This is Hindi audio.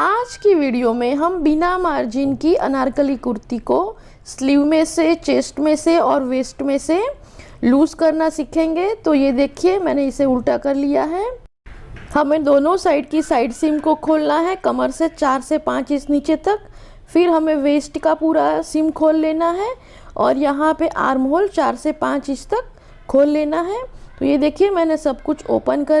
आज की वीडियो में हम बिना मार्जिन की अनारकली कुर्ती को स्लीव में से चेस्ट में से और वेस्ट में से लूज़ करना सीखेंगे तो ये देखिए मैंने इसे उल्टा कर लिया है हमें दोनों साइड की साइड सीम को खोलना है कमर से चार से पाँच इंच नीचे तक फिर हमें वेस्ट का पूरा सीम खोल लेना है और यहाँ पे आर्म होल चार से पाँच इंच तक खोल लेना है तो ये देखिए मैंने सब कुछ ओपन कर